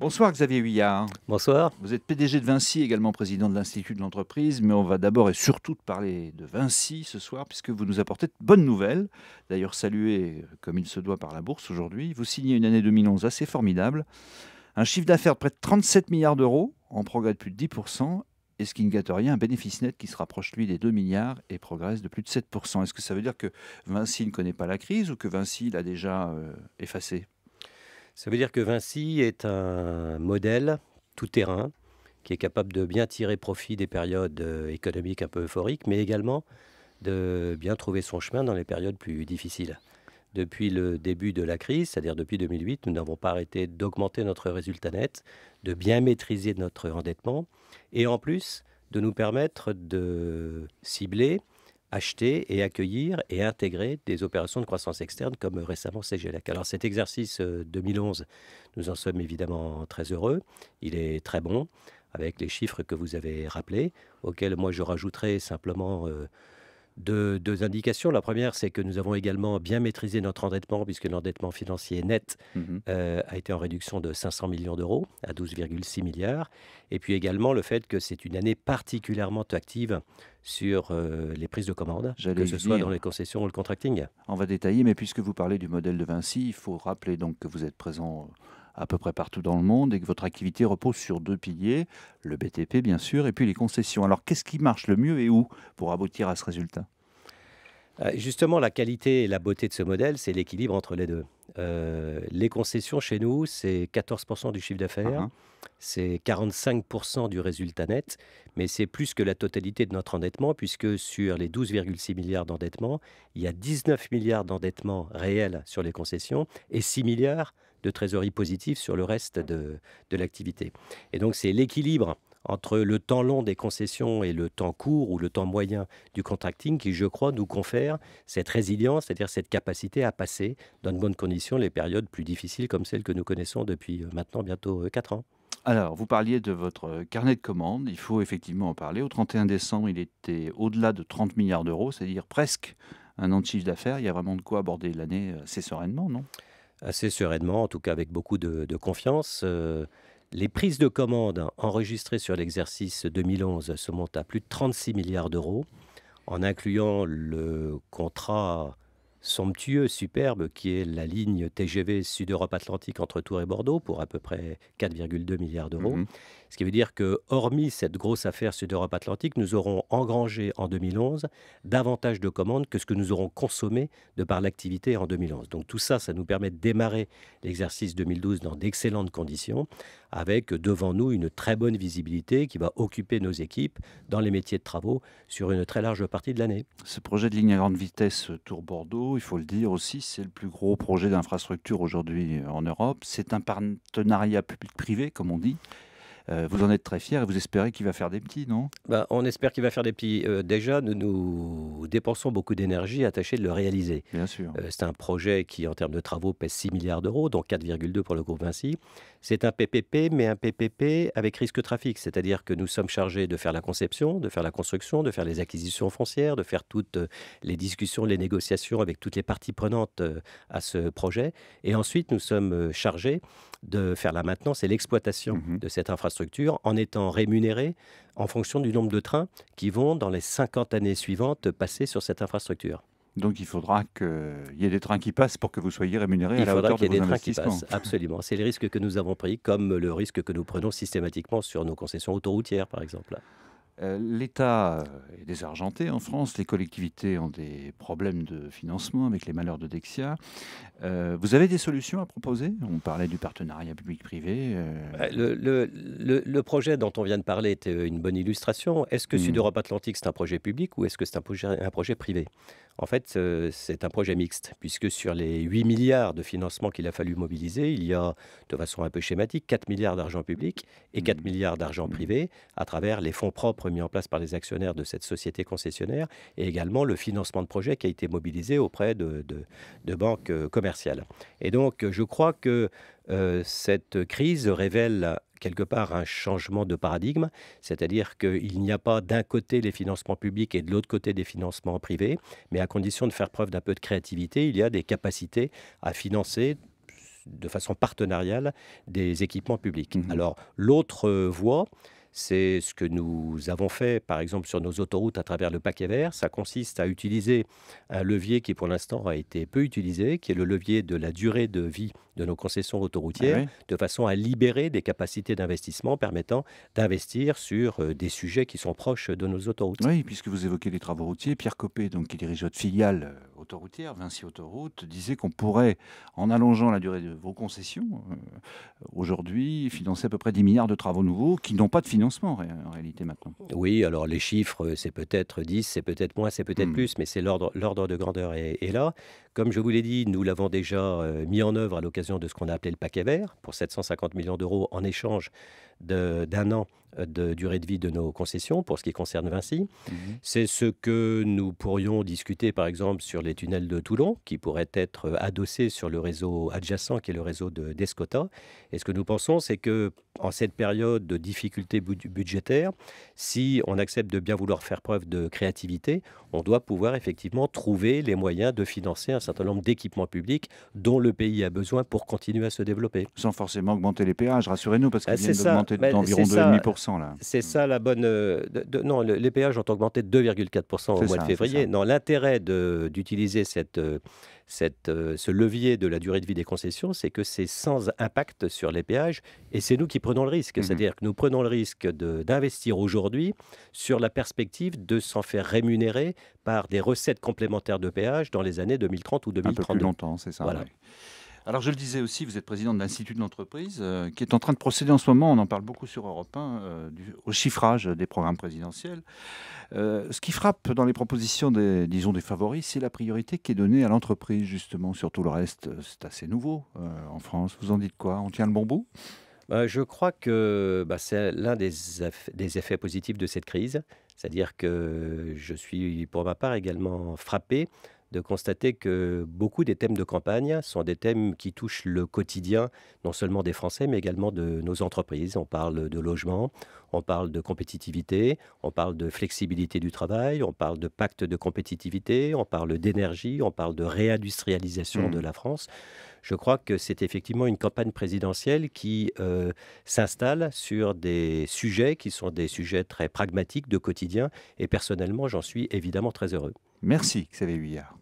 Bonsoir Xavier Huillard, Bonsoir. Vous êtes PDG de Vinci, également président de l'Institut de l'entreprise, mais on va d'abord et surtout parler de Vinci ce soir, puisque vous nous apportez de bonnes nouvelles, d'ailleurs salué comme il se doit par la bourse aujourd'hui. Vous signez une année 2011 assez formidable, un chiffre d'affaires de près de 37 milliards d'euros, en progrès de plus de 10%, et ce qui ne gâte rien, un bénéfice net qui se rapproche, lui, des 2 milliards et progresse de plus de 7%. Est-ce que ça veut dire que Vinci ne connaît pas la crise ou que Vinci l'a déjà effacé euh, effacée ça veut dire que Vinci est un modèle tout-terrain qui est capable de bien tirer profit des périodes euh, économiques un peu euphoriques, mais également de bien trouver son chemin dans les périodes plus difficiles. Depuis le début de la crise, c'est-à-dire depuis 2008, nous n'avons pas arrêté d'augmenter notre résultat net, de bien maîtriser notre endettement et en plus de nous permettre de cibler acheter et accueillir et intégrer des opérations de croissance externe comme récemment CGLEC. Alors cet exercice 2011, euh, nous en sommes évidemment très heureux, il est très bon avec les chiffres que vous avez rappelés, auxquels moi je rajouterai simplement... Euh, deux, indications. La première, c'est que nous avons également bien maîtrisé notre endettement, puisque l'endettement financier net mmh euh, a été en réduction de 500 millions d'euros à 12,6 milliards. Et puis également le fait que c'est une année particulièrement active sur euh, les prises de commandes, que ce soit dans les concessions ou le contracting. On va détailler, mais puisque vous parlez du modèle de Vinci, il faut rappeler donc que vous êtes présent à peu près partout dans le monde et que votre activité repose sur deux piliers, le BTP bien sûr et puis les concessions. Alors qu'est-ce qui marche le mieux et où pour aboutir à ce résultat euh, Justement, la qualité et la beauté de ce modèle, c'est l'équilibre entre les deux. Euh, les concessions chez nous, c'est 14% du chiffre d'affaires, uh-huh. c'est 45% du résultat net, mais c'est plus que la totalité de notre endettement, puisque sur les 12,6 milliards d'endettement, il y a 19 milliards d'endettement réel sur les concessions et 6 milliards de trésorerie positive sur le reste de, de l'activité. Et donc c'est l'équilibre entre le temps long des concessions et le temps court ou le temps moyen du contracting qui, je crois, nous confère cette résilience, c'est-à-dire cette capacité à passer dans de bonnes conditions les périodes plus difficiles comme celles que nous connaissons depuis euh, maintenant bientôt 4 euh, ans. Alors, vous parliez de votre euh, carnet de commandes, il faut effectivement en parler. Au 31 décembre, il était au-delà de 30 milliards d'euros, c'est-à-dire presque un an de chiffre d'affaires. Il y a vraiment de quoi aborder l'année assez sereinement, non Assez sereinement, en tout cas avec beaucoup de, confiance. Les prises de commandes enregistrées sur l'exercice 2011 se montent à plus de 36 milliards d'euros, en incluant le contrat somptueux, superbe, qui est la ligne TGV Sud-Europe-Atlantique entre Tours et Bordeaux pour à peu près 4,2 milliards d'euros. Mhm. Ce qui veut dire que, hormis cette grosse affaire Sud-Europe-Atlantique, nous aurons engrangé en 2011 davantage de commandes que ce que nous aurons consommé de par l'activité en 2011. Donc tout ça, ça nous permet de démarrer l'exercice 2012 dans d'excellentes conditions, avec devant nous une très bonne visibilité qui va occuper nos équipes dans les métiers de travaux sur une très large partie de l'année. Ce projet de ligne à grande vitesse euh, Tour bordeaux il faut le dire aussi, c'est le plus gros projet d'infrastructure aujourd'hui euh, en Europe. C'est un partenariat public-privé, comme on dit euh, vous en êtes très fier et vous espérez qu'il va faire des petits, non ben, On espère qu'il va faire des petits. déjà, nous, nous, dépensons beaucoup d'énergie à tâcher de le réaliser. Bien sûr. c'est un projet qui, en termes de travaux, pèse 6 milliards d'euros, dont 4,2 pour le groupe Vinci. C'est un PPP, mais un PPP avec risque trafic. C'est-à-dire que nous sommes chargés de faire la conception, de faire la construction, de faire les acquisitions foncières, de faire toutes euh, les discussions, les négociations avec toutes les parties prenantes euh, à ce projet. Et ensuite, nous sommes euh, chargés de faire la maintenance et l'exploitation mmh de cette infrastructure en étant rémunérés en fonction du nombre de trains qui vont, dans les 50 années suivantes, passer sur cette infrastructure. Donc il faudra qu'il y ait des trains qui passent pour que vous soyez rémunéré à la hauteur de vos investissements. Il faudra qu'il y ait des trains qui passent, absolument. C'est le risque que nous avons pris, comme le risque que nous prenons systématiquement sur nos concessions autoroutières, par exemple. Euh, L'État est désargenté en France, les collectivités ont des problèmes de financement avec les malheurs de Dexia. Euh, vous avez des solutions à proposer On parlait du partenariat public-privé. Euh. Le, projet dont on vient de parler était une bonne illustration. Est-ce que hmm. Sud-Europe Atlantique, c'est un projet public ou est-ce que c'est un projet privé en fait, c'est un projet mixte, puisque sur les 8 milliards de financements qu'il a fallu mobiliser, il y a, de façon un peu schématique, 4 milliards d'argent public et 4 mmh. milliards d'argent mmh. privé à travers les fonds propres mis en place par les actionnaires de cette société concessionnaire et également le financement de projets qui a été mobilisé auprès de, de banques euh, commerciales. Et donc, je crois que euh, cette crise révèle quelque part un changement de paradigme, c'est-à-dire qu'il n'y a pas d'un côté les financements publics et de l'autre côté des financements privés, mais à condition de faire preuve d'un peu de créativité, il y a des capacités à financer de façon partenariale des équipements publics. Mmh Alors l'autre voie, c'est ce que nous avons fait, par exemple, sur nos autoroutes à travers le paquet vert. Ça consiste à utiliser un levier qui, pour l'instant, a été peu utilisé, qui est le levier de la durée de vie de nos concessions autoroutières, ah de façon à libérer des capacités d'investissement permettant d'investir sur euh, des sujets qui sont proches de nos autoroutes. Oui, puisque vous évoquez les travaux routiers, Pierre Copé, donc, qui dirige votre filiale euh, autoroutière, Vinci Autoroute, disait qu'on pourrait, en allongeant la durée de vos concessions, euh, aujourd'hui financer à peu près 10 milliards de travaux nouveaux qui n'ont pas de financement en réalité maintenant. Oui, alors les chiffres, euh, c'est peut-être 10, c'est peut-être moins, c'est peut-être hmm. plus, mais c'est l'ordre de grandeur est, est, là. Comme je vous l'ai dit, nous l'avons déjà euh, mis en œuvre à l'occasion de ce qu'on a appelé le paquet vert, pour 750 millions d'euros en échange d'un an de durée de vie de nos concessions pour ce qui concerne Vinci. Mhm. C'est ce que nous pourrions discuter par exemple sur les tunnels de Toulon qui pourraient être adossés sur le réseau adjacent qui est le réseau de d'Escota. Et ce que nous pensons c'est que en cette période de difficultés budgétaires, si on accepte de bien vouloir faire preuve de créativité, on doit pouvoir effectivement trouver les moyens de financer un certain nombre d'équipements publics dont le pays a besoin pour continuer à se développer. Sans forcément augmenter les péages, rassurez-nous, parce ah, qu'ils viennent d'augmenter d'environ 2,5%. là. C'est hmm. ça la bonne... Euh, non, les péages ont augmenté de 2,4% au mois de février. Non, l'intérêt d'utiliser cette euh, cette, euh, ce levier de la durée de vie des concessions, c'est que c'est sans impact sur les péages et c'est nous qui prenons le risque. Mhm. C'est-à-dire que nous prenons le risque d'investir aujourd'hui sur la perspective de s'en faire rémunérer par des recettes complémentaires de péage dans les années 2030 ou 2032. Un peu plus longtemps, c'est ça. Voilà. Alors je le disais aussi, vous êtes président de l'Institut de l'entreprise, euh, qui est en train de procéder en ce moment, on en parle beaucoup sur Europe 1, euh, du, au chiffrage des programmes présidentiels. Euh, ce qui frappe dans les propositions des, disons, des favoris, c'est la priorité qui est donnée à l'entreprise, justement, sur tout le reste. C'est assez nouveau en France. Vous en dites quoi On tient le bon bout bah, je crois que bah, c'est l'un des, effets positifs de cette crise. C'est-à-dire que je suis pour ma part également frappé de constater que beaucoup des thèmes de campagne sont des thèmes qui touchent le quotidien, non seulement des Français, mais également de nos entreprises. On parle de logement, on parle de compétitivité, on parle de flexibilité du travail, on parle de pacte de compétitivité, on parle d'énergie, on parle de réindustrialisation de mmh. la France. Je crois que c'est effectivement une campagne présidentielle qui euh, s'installe sur des sujets qui sont des sujets très pragmatiques de quotidien. Et personnellement, j'en suis évidemment très heureux. Merci Xavier Huillard.